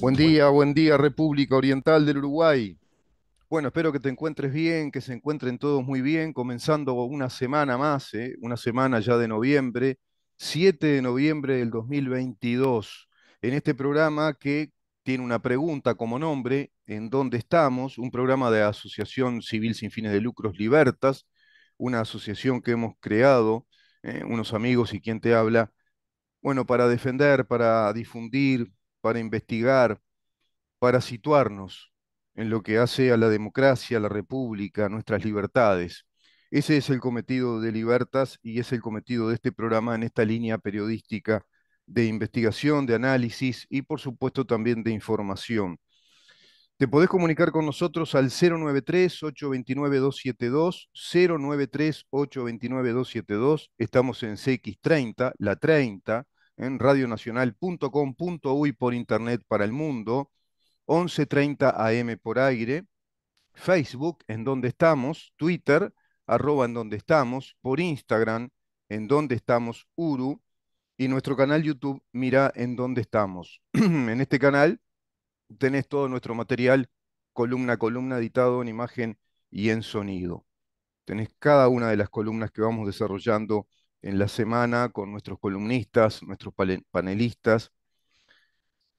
Buen día, buen día República Oriental del Uruguay. Bueno, espero que te encuentres bien, que se encuentren todos muy bien, comenzando una semana más, ¿eh? una semana ya de noviembre, 7 de noviembre del 2022, en este programa que tiene una pregunta como nombre, ¿en dónde estamos? Un programa de Asociación Civil Sin Fines de Lucros Libertas, una asociación que hemos creado, ¿eh? unos amigos y quien te habla, bueno, para defender, para difundir, para investigar, para situarnos en lo que hace a la democracia, a la república, a nuestras libertades. Ese es el cometido de Libertas y es el cometido de este programa en esta línea periodística de investigación, de análisis y por supuesto también de información. Te podés comunicar con nosotros al 093-829-272, 093-829-272, estamos en CX30, la 30, en radionacional.com.uy por internet para el mundo, 11.30 AM por aire, Facebook en donde estamos, Twitter arroba en donde estamos, por Instagram en donde estamos, Uru, y nuestro canal YouTube Mira en donde estamos. en este canal tenés todo nuestro material, columna a columna, editado en imagen y en sonido. Tenés cada una de las columnas que vamos desarrollando en la semana con nuestros columnistas, nuestros panelistas.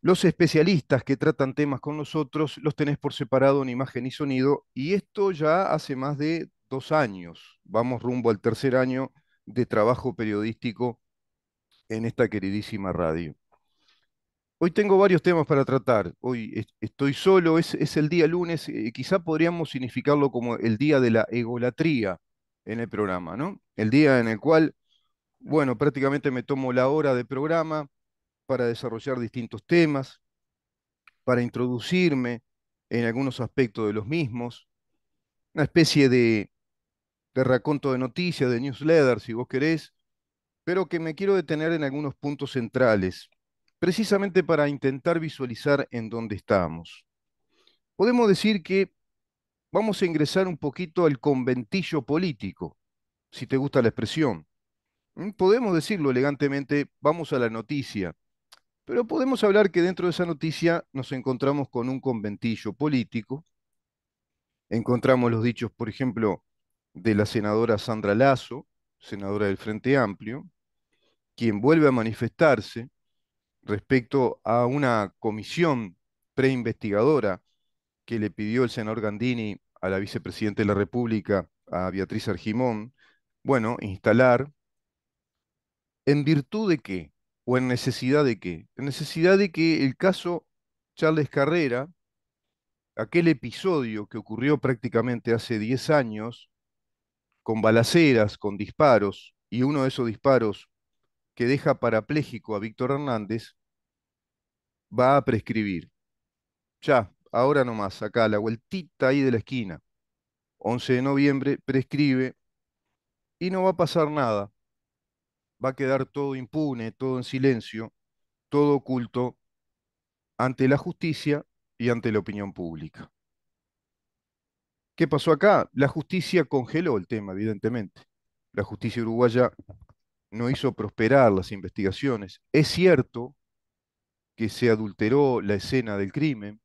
Los especialistas que tratan temas con nosotros los tenés por separado en imagen y sonido y esto ya hace más de dos años. Vamos rumbo al tercer año de trabajo periodístico en esta queridísima radio. Hoy tengo varios temas para tratar. Hoy estoy solo, es, el día lunes, eh, quizá podríamos significarlo como el día de la egolatría en el programa, ¿no? El día en el cual bueno, prácticamente me tomo la hora de programa para desarrollar distintos temas, para introducirme en algunos aspectos de los mismos, una especie de, de raconto de noticias, de newsletter, si vos querés, pero que me quiero detener en algunos puntos centrales, precisamente para intentar visualizar en dónde estamos. Podemos decir que vamos a ingresar un poquito al conventillo político, si te gusta la expresión. Mm, podemos decirlo elegantemente, vamos a la noticia, pero podemos hablar que dentro de esa noticia nos encontramos con un conventillo político, encontramos los dichos, por ejemplo, de la senadora Sandra Lazo, senadora del Frente Amplio, quien vuelve a manifestarse respecto a una comisión preinvestigadora que le pidió el senador Gandini a la vicepresidenta de la República, a Beatriz Argimón, bueno, instalar ¿En virtud de qué? ¿O en necesidad de qué? En necesidad de que el caso Charles Carrera, aquel episodio que ocurrió prácticamente hace 10 años, con balaceras, con disparos, y uno de esos disparos que deja parapléjico a Víctor Hernández, va a prescribir. Ya, ahora nomás, acá, la vueltita ahí de la esquina. 11 de noviembre, prescribe, y no va a pasar nada va a quedar todo impune, todo en silencio, todo oculto ante la justicia y ante la opinión pública. ¿Qué pasó acá? La justicia congeló el tema, evidentemente. La justicia uruguaya no hizo prosperar las investigaciones. Es cierto que se adulteró la escena del crimen,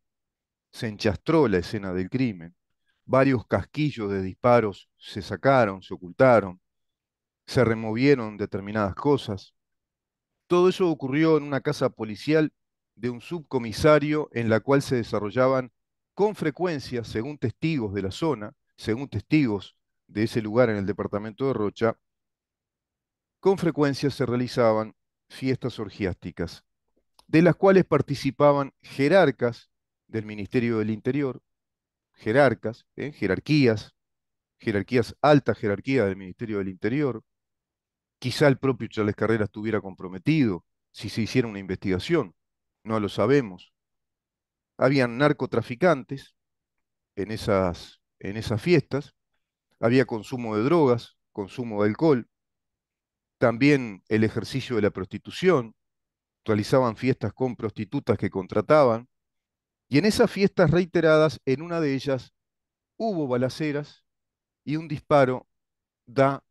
se enchastró la escena del crimen, varios casquillos de disparos se sacaron, se ocultaron, se removieron determinadas cosas. Todo eso ocurrió en una casa policial de un subcomisario en la cual se desarrollaban con frecuencia, según testigos de la zona, según testigos de ese lugar en el departamento de Rocha, con frecuencia se realizaban fiestas orgiásticas, de las cuales participaban jerarcas del Ministerio del Interior, jerarcas, ¿eh? jerarquías, jerarquías, alta jerarquía del Ministerio del Interior, Quizá el propio Charles Carrera estuviera comprometido si se hiciera una investigación. No lo sabemos. Habían narcotraficantes en esas, en esas fiestas. Había consumo de drogas, consumo de alcohol. También el ejercicio de la prostitución. Realizaban fiestas con prostitutas que contrataban. Y en esas fiestas reiteradas, en una de ellas, hubo balaceras y un disparo da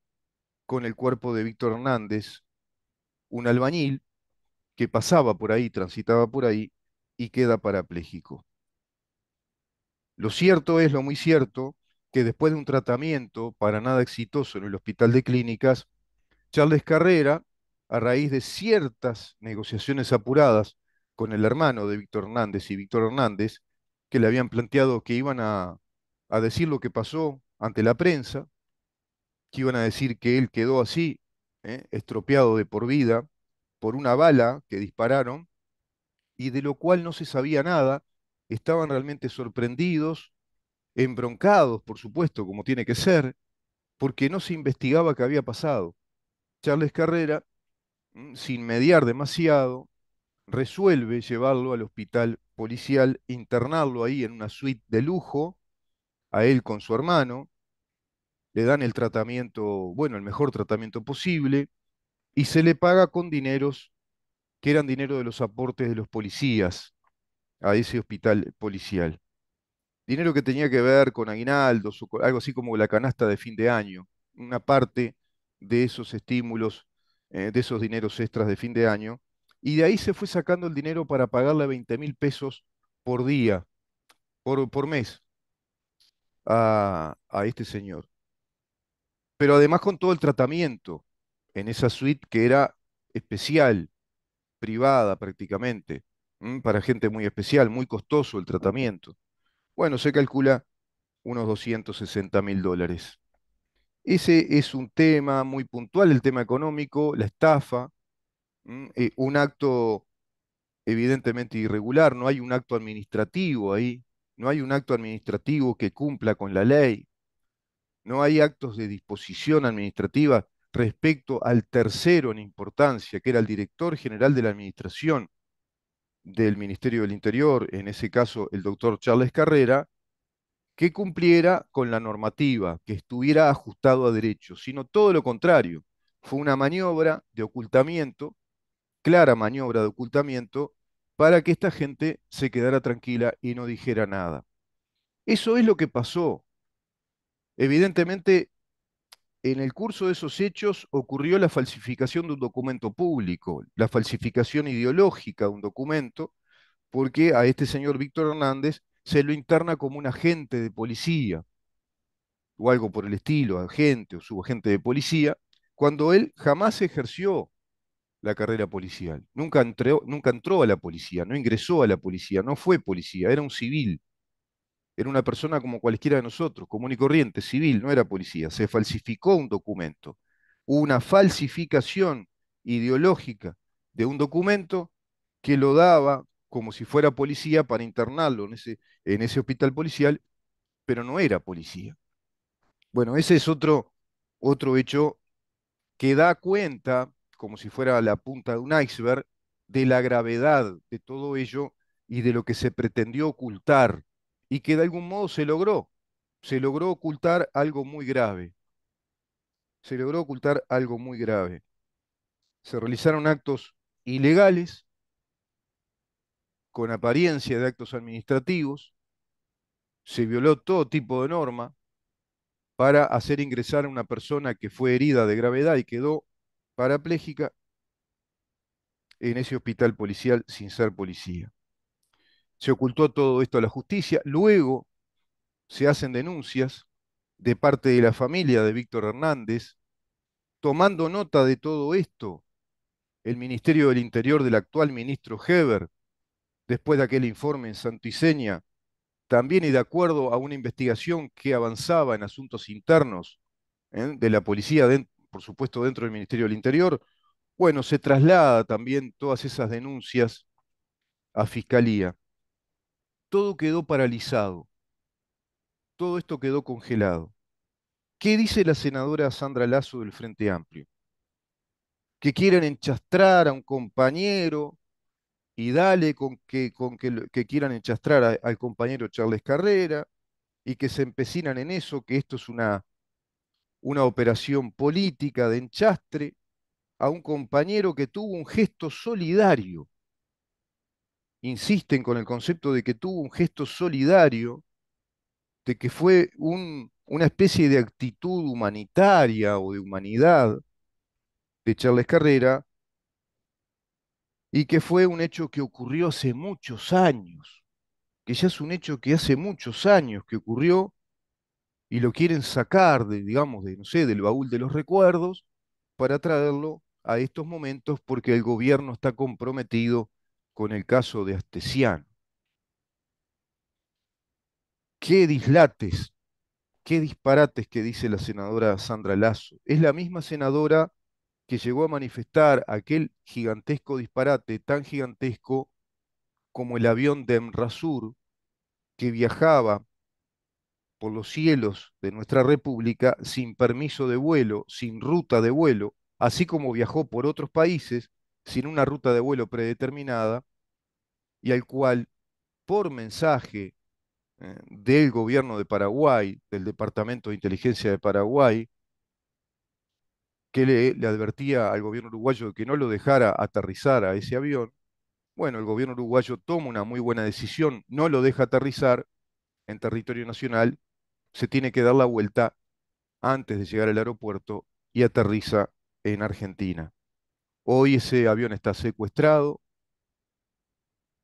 con el cuerpo de Víctor Hernández, un albañil que pasaba por ahí, transitaba por ahí y queda parapléjico. Lo cierto es, lo muy cierto, que después de un tratamiento para nada exitoso en el hospital de clínicas, Charles Carrera, a raíz de ciertas negociaciones apuradas con el hermano de Víctor Hernández y Víctor Hernández, que le habían planteado que iban a, a decir lo que pasó ante la prensa, que iban a decir que él quedó así, ¿eh? estropeado de por vida, por una bala que dispararon, y de lo cual no se sabía nada, estaban realmente sorprendidos, embroncados, por supuesto, como tiene que ser, porque no se investigaba qué había pasado. Charles Carrera, sin mediar demasiado, resuelve llevarlo al hospital policial, internarlo ahí en una suite de lujo, a él con su hermano, le dan el tratamiento, bueno, el mejor tratamiento posible, y se le paga con dineros que eran dinero de los aportes de los policías a ese hospital policial. Dinero que tenía que ver con aguinaldos o algo así como la canasta de fin de año, una parte de esos estímulos, eh, de esos dineros extras de fin de año, y de ahí se fue sacando el dinero para pagarle 20 mil pesos por día, por, mes, a, a este señor pero además con todo el tratamiento en esa suite que era especial, privada prácticamente, para gente muy especial, muy costoso el tratamiento. Bueno, se calcula unos 260 mil dólares. Ese es un tema muy puntual, el tema económico, la estafa, eh, un acto evidentemente irregular, no hay un acto administrativo ahí, no hay un acto administrativo que cumpla con la ley no hay actos de disposición administrativa respecto al tercero en importancia, que era el director general de la Administración del Ministerio del Interior, en ese caso el doctor Charles Carrera, que cumpliera con la normativa, que estuviera ajustado a derecho, sino todo lo contrario. Fue una maniobra de ocultamiento, clara maniobra de ocultamiento, para que esta gente se quedara tranquila y no dijera nada. Eso es lo que pasó Evidentemente, en el curso de esos hechos ocurrió la falsificación de un documento público, la falsificación ideológica de un documento, porque a este señor Víctor Hernández se lo interna como un agente de policía, o algo por el estilo, agente o subagente de policía, cuando él jamás ejerció la carrera policial, nunca entró, nunca entró a la policía, no ingresó a la policía, no fue policía, era un civil era una persona como cualquiera de nosotros, común y corriente, civil, no era policía. Se falsificó un documento. Hubo una falsificación ideológica de un documento que lo daba como si fuera policía para internarlo en ese, hospital policial, pero no era policía. Bueno, ese es otro, otro hecho que da cuenta, como si fuera la punta de un iceberg, de la gravedad de todo ello y de lo que se pretendió ocultar y que de algún modo se logró. Se logró ocultar algo muy grave. Se logró ocultar algo muy grave. Se realizaron actos ilegales con apariencia de actos administrativos. Se violó todo tipo de norma para hacer ingresar a una persona que fue herida de gravedad y quedó parapléjica en ese hospital policial sin ser policía se ocultó todo esto a la justicia, luego se hacen denuncias de parte de la familia de Víctor Hernández, tomando nota de todo esto, el Ministerio del Interior del actual ministro Heber, después de aquel informe en Santiseña, también y de acuerdo a una investigación que avanzaba en asuntos internos ¿eh? de la policía, por supuesto dentro del Ministerio del Interior, bueno, se traslada también todas esas denuncias a Fiscalía todo quedó paralizado, todo esto quedó congelado. ¿Qué dice la senadora Sandra Lazo del Frente Amplio? Que quieran enchastrar a un compañero y dale con que, con que, quieran enchastrar al compañero Charles Carrera y que se empecinan en eso, que esto es una, una operación política de enchastre a un compañero que tuvo un gesto solidario insisten con el concepto de que tuvo un gesto solidario, de que fue una especie de actitud humanitaria o de humanidad de Charles Carrera, y que fue un hecho que ocurrió hace muchos años, que ya es un hecho que hace muchos años que ocurrió y lo quieren sacar de, digamos, de, no sé, del baúl de los recuerdos para traerlo a estos momentos porque el gobierno está comprometido con el caso de Astesiano. Qué dislates, qué disparates que dice la senadora Sandra Lazo. Es la misma senadora que llegó a manifestar aquel gigantesco disparate, tan gigantesco como el avión de Emrasur, que viajaba por los cielos de nuestra República sin permiso de vuelo, sin ruta de vuelo, así como viajó por otros países, sin una ruta de vuelo predeterminada y al cual, por mensaje eh, del gobierno de Paraguay, del Departamento de Inteligencia de Paraguay, que le, le advertía al gobierno uruguayo que no lo dejara aterrizar a ese avión, bueno, el gobierno uruguayo toma una muy buena decisión, no lo deja aterrizar en territorio nacional, se tiene que dar la vuelta antes de llegar al aeropuerto y aterriza en Argentina. Hoy ese avión está secuestrado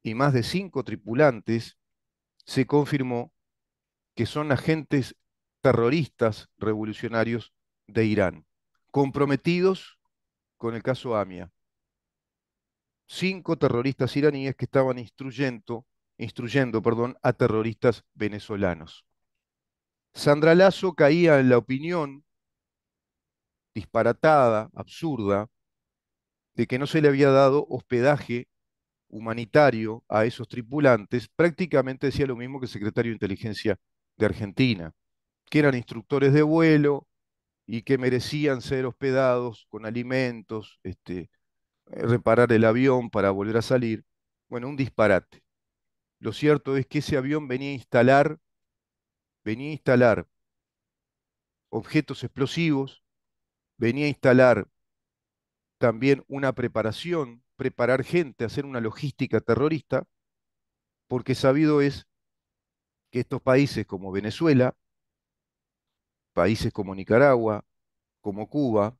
y más de cinco tripulantes se confirmó que son agentes terroristas revolucionarios de Irán, comprometidos con el caso Amia. Cinco terroristas iraníes que estaban instruyendo, instruyendo perdón, a terroristas venezolanos. Sandra Lazo caía en la opinión disparatada, absurda, de que no se le había dado hospedaje humanitario a esos tripulantes, prácticamente decía lo mismo que el secretario de Inteligencia de Argentina, que eran instructores de vuelo y que merecían ser hospedados con alimentos, este, eh, reparar el avión para volver a salir. Bueno, un disparate. Lo cierto es que ese avión venía a instalar, venía a instalar objetos explosivos, venía a instalar también una preparación, preparar gente, hacer una logística terrorista, porque sabido es que estos países como Venezuela, países como Nicaragua, como Cuba,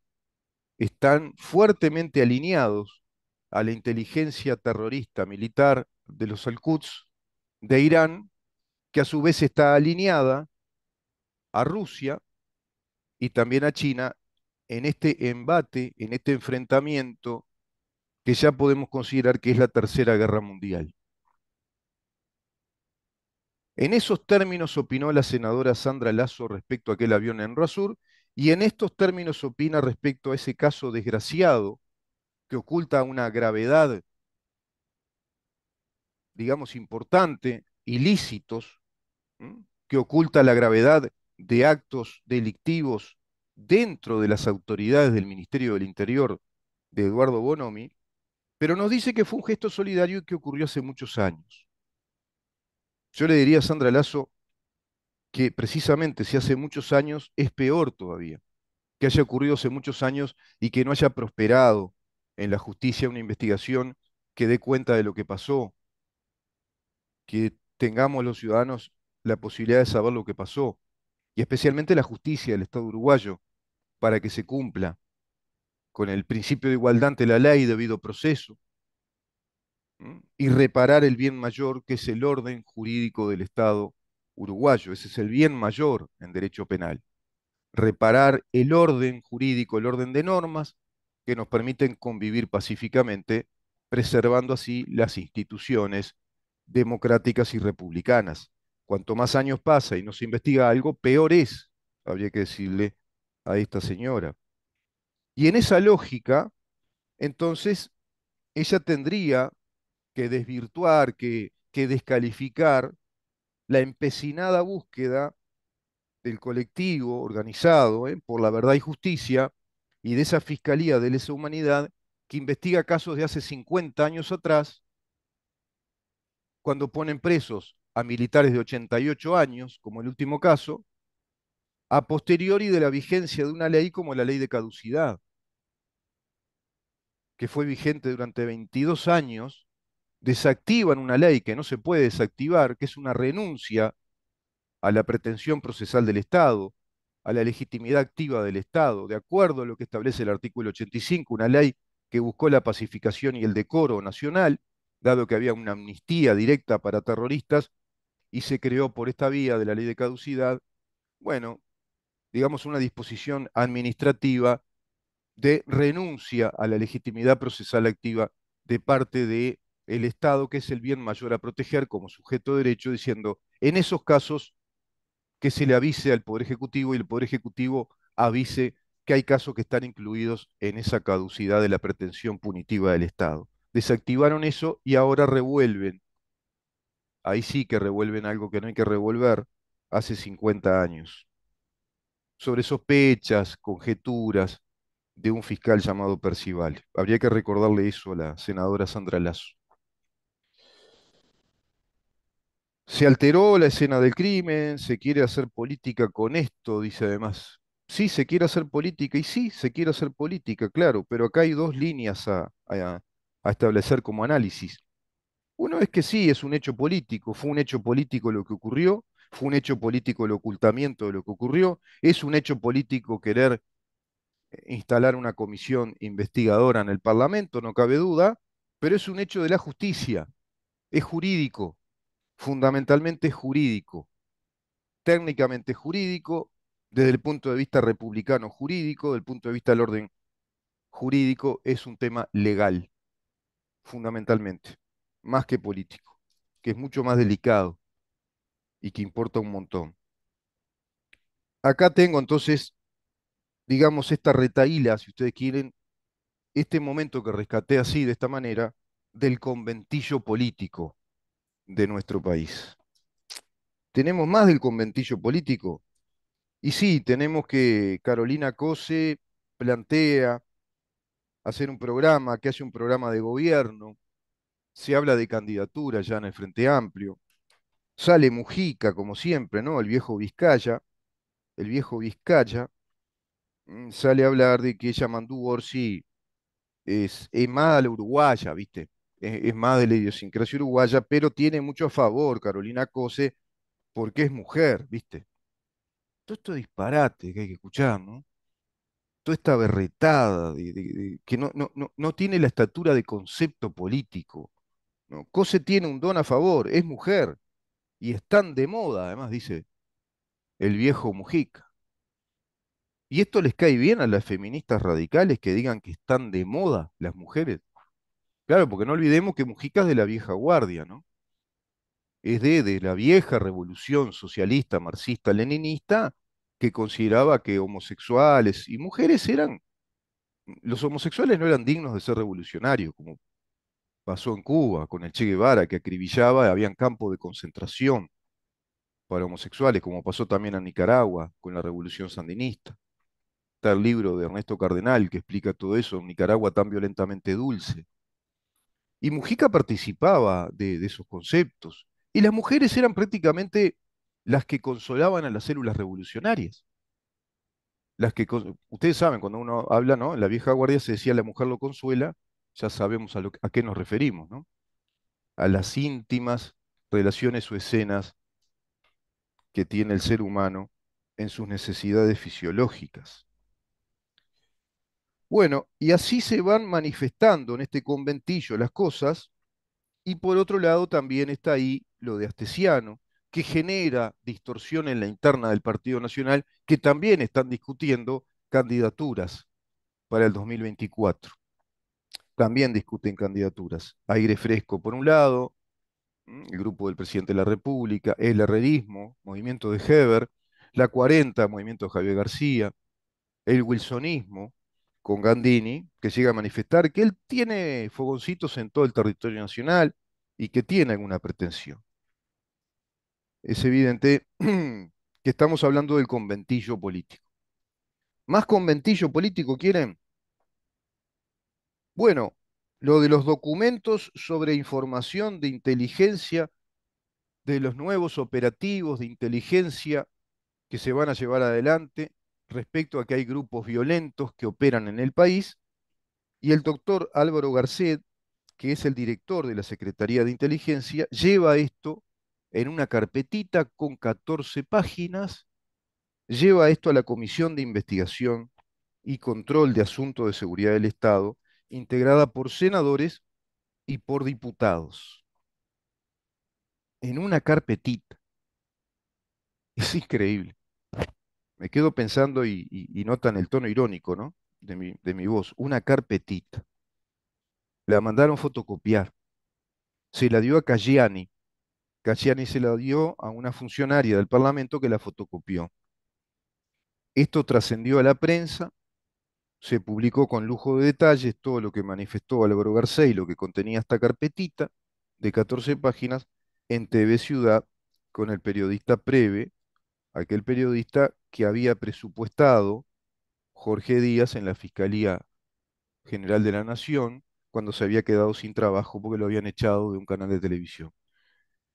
están fuertemente alineados a la inteligencia terrorista militar de los Al-Quds de Irán, que a su vez está alineada a Rusia y también a China en este embate, en este enfrentamiento que ya podemos considerar que es la Tercera Guerra Mundial. En esos términos opinó la senadora Sandra Lazo respecto a aquel avión en Rasur y en estos términos opina respecto a ese caso desgraciado que oculta una gravedad, digamos, importante, ilícitos, que oculta la gravedad de actos delictivos dentro de las autoridades del Ministerio del Interior de Eduardo Bonomi, pero nos dice que fue un gesto solidario que ocurrió hace muchos años. Yo le diría a Sandra Lazo que precisamente si hace muchos años es peor todavía, que haya ocurrido hace muchos años y que no haya prosperado en la justicia una investigación que dé cuenta de lo que pasó, que tengamos los ciudadanos la posibilidad de saber lo que pasó, y especialmente la justicia del Estado uruguayo, para que se cumpla con el principio de igualdad ante la ley debido proceso y reparar el bien mayor que es el orden jurídico del Estado uruguayo. Ese es el bien mayor en derecho penal. Reparar el orden jurídico, el orden de normas que nos permiten convivir pacíficamente, preservando así las instituciones democráticas y republicanas. Cuanto más años pasa y no se investiga algo, peor es, habría que decirle a esta señora. Y en esa lógica, entonces, ella tendría que desvirtuar, que, que descalificar la empecinada búsqueda del colectivo organizado ¿eh? por la verdad y justicia y de esa Fiscalía de Lesa Humanidad que investiga casos de hace 50 años atrás, cuando ponen presos a militares de 88 años, como el último caso, a posteriori de la vigencia de una ley como la ley de caducidad, que fue vigente durante 22 años, desactivan una ley que no se puede desactivar, que es una renuncia a la pretensión procesal del Estado, a la legitimidad activa del Estado, de acuerdo a lo que establece el artículo 85, una ley que buscó la pacificación y el decoro nacional, dado que había una amnistía directa para terroristas y se creó por esta vía de la ley de caducidad, bueno, digamos, una disposición administrativa de renuncia a la legitimidad procesal activa de parte del Estado, que es el bien mayor a proteger como sujeto de derecho, diciendo, en esos casos, que se le avise al Poder Ejecutivo y el Poder Ejecutivo avise que hay casos que están incluidos en esa caducidad de la pretensión punitiva del Estado. Desactivaron eso y ahora revuelven. Ahí sí que revuelven algo que no hay que revolver hace 50 años sobre sospechas, conjeturas de un fiscal llamado Percival. Habría que recordarle eso a la senadora Sandra Lazo. Se alteró la escena del crimen, se quiere hacer política con esto, dice además. Sí, se quiere hacer política, y sí, se quiere hacer política, claro, pero acá hay dos líneas a, a establecer como análisis. Uno es que sí, es un hecho político, fue un hecho político lo que ocurrió, fue un hecho político el ocultamiento de lo que ocurrió, es un hecho político querer eh, instalar una comisión investigadora en el Parlamento, no cabe duda, pero es un hecho de la justicia, es jurídico, fundamentalmente jurídico, técnicamente jurídico, desde el punto de vista republicano jurídico, desde el punto de vista del orden jurídico, es un tema legal, fundamentalmente, más que político, que es mucho más delicado y que importa un montón. Acá tengo entonces, digamos, esta retaíla, si ustedes quieren, este momento que rescaté así, de esta manera, del conventillo político de nuestro país. ¿Tenemos más del conventillo político? Y sí, tenemos que Carolina Cose plantea hacer un programa, que hace un programa de gobierno, se habla de candidatura ya en el Frente Amplio, Sale Mujica, como siempre, ¿no? El viejo Vizcaya. El viejo Vizcaya mm, sale a hablar de que ella mandú Orsi es, más de la uruguaya, ¿viste? Es, más de la idiosincrasia uruguaya, pero tiene mucho a favor Carolina Cose porque es mujer, ¿viste? Todo esto disparate que hay que escuchar, ¿no? Toda esta berretada que no, no, no tiene la estatura de concepto político. ¿no? Cose tiene un don a favor, es mujer, y están de moda, además dice el viejo Mujica. ¿Y esto les cae bien a las feministas radicales que digan que están de moda las mujeres? Claro, porque no olvidemos que Mujica es de la vieja guardia, ¿no? Es de, la vieja revolución socialista, marxista, leninista, que consideraba que homosexuales y mujeres eran, los homosexuales no eran dignos de ser revolucionarios, como pasó en Cuba con el Che Guevara, que acribillaba, habían campos de concentración para homosexuales, como pasó también en Nicaragua con la revolución sandinista. Está el libro de Ernesto Cardenal que explica todo eso, en Nicaragua tan violentamente dulce. Y Mujica participaba de, esos conceptos. Y las mujeres eran prácticamente las que consolaban a las células revolucionarias. Las que, ustedes saben, cuando uno habla, ¿no? En la vieja guardia se decía la mujer lo consuela ya sabemos a, qué nos referimos, ¿no? A las íntimas relaciones o escenas que tiene el ser humano en sus necesidades fisiológicas. Bueno, y así se van manifestando en este conventillo las cosas, y por otro lado también está ahí lo de Astesiano, que genera distorsión en la interna del Partido Nacional, que también están discutiendo candidaturas para el 2024 también discuten candidaturas. Aire fresco, por un lado, mm, el grupo del presidente de la República, el herrerismo, movimiento de Heber, la 40, movimiento de Javier García, el wilsonismo con Gandini, que llega a manifestar que él tiene fogoncitos en todo el territorio nacional y que tiene alguna pretensión. Es evidente que estamos hablando del conventillo político. Más conventillo político quieren bueno, lo de los documentos sobre información de inteligencia, de los nuevos operativos de inteligencia que se van a llevar adelante respecto a que hay grupos violentos que operan en el país, y el doctor Álvaro Garcet, que es el director de la Secretaría de Inteligencia, lleva esto en una carpetita con 14 páginas, lleva esto a la Comisión de Investigación y Control de Asuntos de Seguridad del Estado, integrada por senadores y por diputados. En una carpetita. Es increíble. Me quedo pensando y, notan el tono irónico, ¿no? De mi, de mi voz. Una carpetita. La mandaron fotocopiar. Se la dio a Cagliani. Cagliani se la dio a una funcionaria del Parlamento que la fotocopió. Esto trascendió a la prensa, se publicó con lujo de detalles todo lo que manifestó Álvaro Garcés y lo que contenía esta carpetita de 14 páginas en TV Ciudad con el periodista Preve, aquel periodista que había presupuestado Jorge Díaz en la Fiscalía General de la Nación cuando se había quedado sin trabajo porque lo habían echado de un canal de televisión.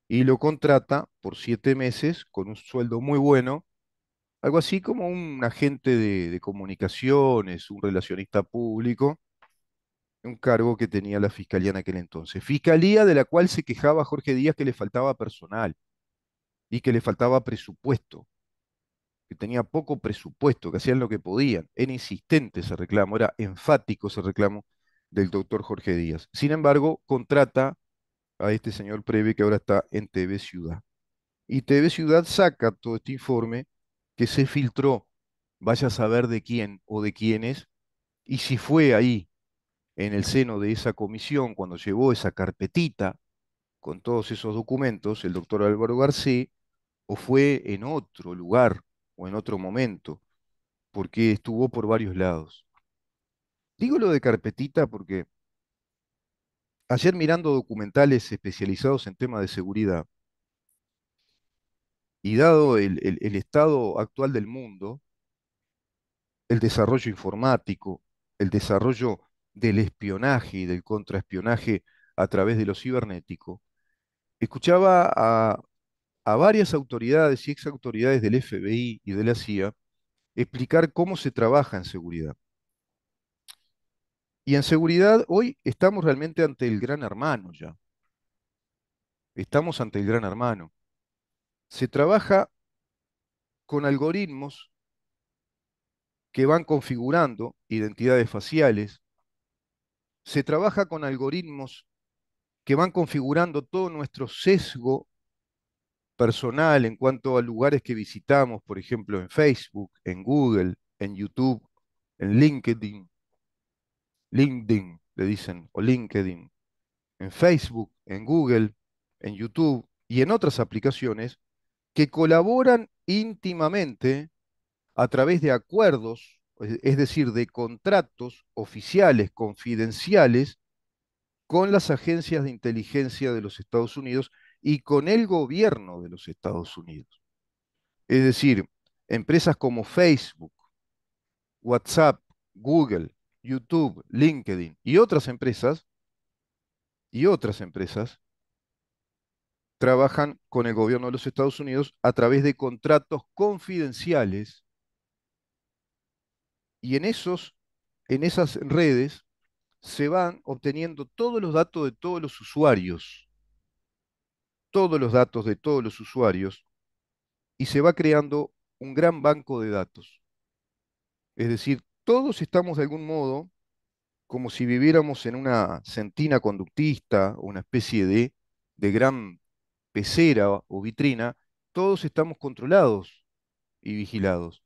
Y lo contrata por siete meses con un sueldo muy bueno algo así como un agente de, comunicaciones, un relacionista público, un cargo que tenía la fiscalía en aquel entonces. Fiscalía de la cual se quejaba Jorge Díaz que le faltaba personal y que le faltaba presupuesto, que tenía poco presupuesto, que hacían lo que podían. Era insistente ese reclamo, era enfático ese reclamo del doctor Jorge Díaz. Sin embargo, contrata a este señor Preve que ahora está en TV Ciudad. Y TV Ciudad saca todo este informe que se filtró, vaya a saber de quién o de quiénes, y si fue ahí, en el seno de esa comisión, cuando llevó esa carpetita con todos esos documentos, el doctor Álvaro García, o fue en otro lugar o en otro momento, porque estuvo por varios lados. Digo lo de carpetita porque ayer mirando documentales especializados en temas de seguridad, y dado el, estado actual del mundo, el desarrollo informático, el desarrollo del espionaje y del contraespionaje a través de lo cibernético, escuchaba a, a varias autoridades y ex autoridades del FBI y de la CIA explicar cómo se trabaja en seguridad. Y en seguridad hoy estamos realmente ante el gran hermano ya. Estamos ante el gran hermano se trabaja con algoritmos que van configurando identidades faciales, se trabaja con algoritmos que van configurando todo nuestro sesgo personal en cuanto a lugares que visitamos, por ejemplo, en Facebook, en Google, en YouTube, en LinkedIn, LinkedIn le dicen, o LinkedIn, en Facebook, en Google, en YouTube y en otras aplicaciones que colaboran íntimamente a través de acuerdos, es decir, de contratos oficiales, confidenciales, con las agencias de inteligencia de los Estados Unidos y con el gobierno de los Estados Unidos. Es decir, empresas como Facebook, WhatsApp, Google, YouTube, LinkedIn y otras empresas, y otras empresas, trabajan con el gobierno de los Estados Unidos a través de contratos confidenciales y en esos en esas redes se van obteniendo todos los datos de todos los usuarios todos los datos de todos los usuarios y se va creando un gran banco de datos es decir todos estamos de algún modo como si viviéramos en una centina conductista una especie de, de gran pecera o vitrina, todos estamos controlados y vigilados.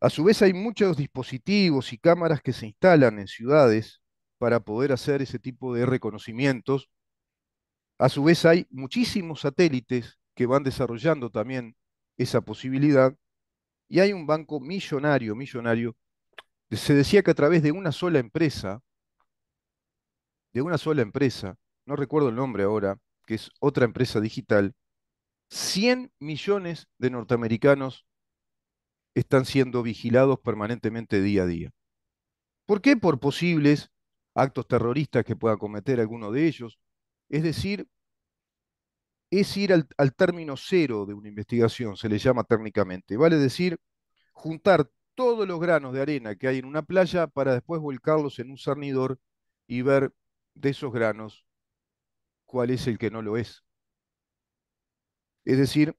A su vez hay muchos dispositivos y cámaras que se instalan en ciudades para poder hacer ese tipo de reconocimientos. A su vez hay muchísimos satélites que van desarrollando también esa posibilidad. Y hay un banco millonario, millonario. Se decía que a través de una sola empresa, de una sola empresa, no recuerdo el nombre ahora, que es otra empresa digital, 100 millones de norteamericanos están siendo vigilados permanentemente día a día. ¿Por qué? Por posibles actos terroristas que pueda cometer alguno de ellos. Es decir, es ir al, término cero de una investigación, se le llama técnicamente. Vale decir, juntar todos los granos de arena que hay en una playa para después volcarlos en un cernidor y ver de esos granos cuál es el que no lo es. Es decir,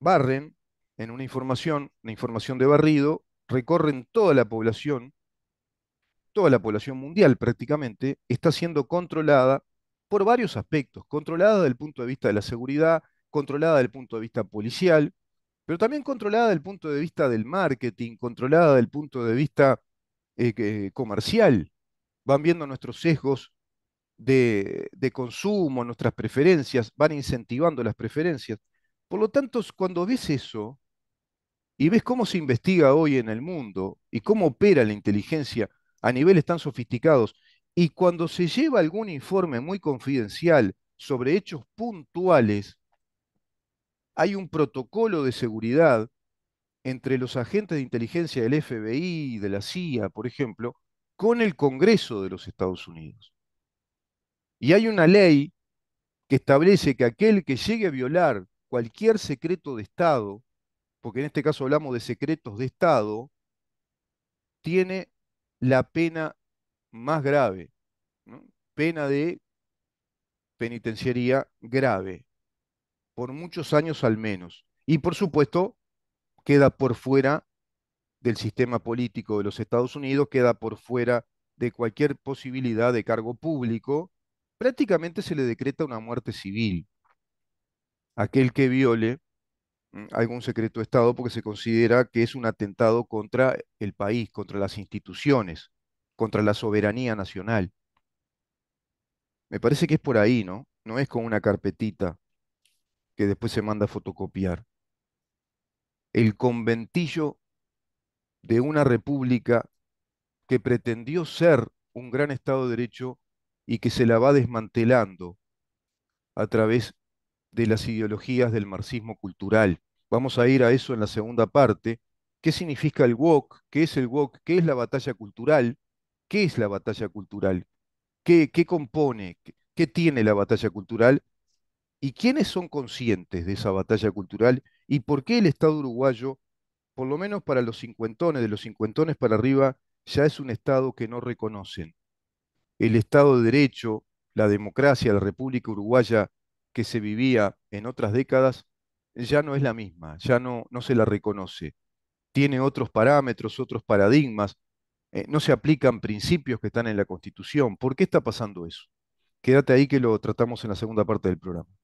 barren en una información, una información de barrido, recorren toda la población, toda la población mundial prácticamente, está siendo controlada por varios aspectos, controlada desde el punto de vista de la seguridad, controlada desde el punto de vista policial, pero también controlada desde el punto de vista del marketing, controlada desde el punto de vista eh, comercial. Van viendo nuestros sesgos de, consumo, nuestras preferencias, van incentivando las preferencias. Por lo tanto, cuando ves eso y ves cómo se investiga hoy en el mundo y cómo opera la inteligencia a niveles tan sofisticados, y cuando se lleva algún informe muy confidencial sobre hechos puntuales, hay un protocolo de seguridad entre los agentes de inteligencia del FBI, de la CIA, por ejemplo, con el Congreso de los Estados Unidos. Y hay una ley que establece que aquel que llegue a violar cualquier secreto de Estado, porque en este caso hablamos de secretos de Estado, tiene la pena más grave, pena de penitenciaría grave, por muchos años al menos. Y por supuesto, queda por fuera del sistema político de los Estados Unidos, queda por fuera de cualquier posibilidad de cargo público prácticamente se le decreta una muerte civil. Aquel que viole mm, algún secreto de Estado porque se considera que es un atentado contra el país, contra las instituciones, contra la soberanía nacional. Me parece que es por ahí, ¿no? No es con una carpetita que después se manda a fotocopiar. El conventillo de una república que pretendió ser un gran Estado de Derecho y que se la va desmantelando a través de las ideologías del marxismo cultural. Vamos a ir a eso en la segunda parte. ¿Qué significa el wok? ¿Qué es el wok? ¿Qué es la batalla cultural? ¿Qué es la batalla cultural? ¿Qué, qué compone? ¿Qué tiene la batalla cultural? ¿Y quiénes son conscientes de esa batalla cultural? ¿Y por qué el Estado uruguayo, por lo menos para los cincuentones, de los cincuentones para arriba, ya es un Estado que no reconocen? el Estado de Derecho, la democracia, la República Uruguaya que se vivía en otras décadas, ya no es la misma, ya no, no se la reconoce. Tiene otros parámetros, otros paradigmas, eh, no se aplican principios que están en la Constitución. ¿Por qué está pasando eso? Quédate ahí que lo tratamos en la segunda parte del programa.